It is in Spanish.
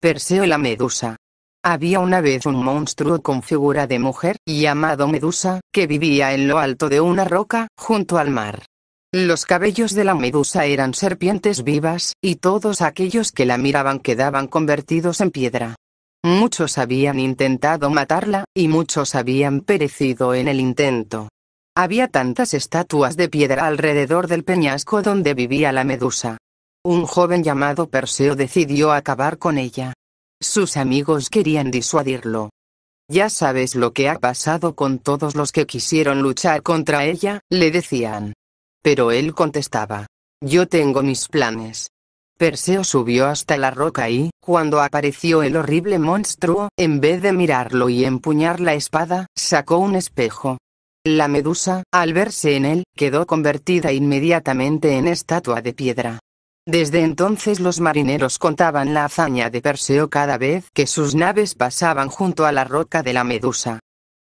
Perseo y la Medusa. Había una vez un monstruo con figura de mujer, llamado Medusa, que vivía en lo alto de una roca, junto al mar. Los cabellos de la medusa eran serpientes vivas, y todos aquellos que la miraban quedaban convertidos en piedra. Muchos habían intentado matarla, y muchos habían perecido en el intento. Había tantas estatuas de piedra alrededor del peñasco donde vivía la medusa, un joven llamado Perseo decidió acabar con ella. Sus amigos querían disuadirlo. Ya sabes lo que ha pasado con todos los que quisieron luchar contra ella, le decían. Pero él contestaba, yo tengo mis planes. Perseo subió hasta la roca y, cuando apareció el horrible monstruo, en vez de mirarlo y empuñar la espada, sacó un espejo. La medusa, al verse en él, quedó convertida inmediatamente en estatua de piedra. Desde entonces los marineros contaban la hazaña de Perseo cada vez que sus naves pasaban junto a la roca de la Medusa.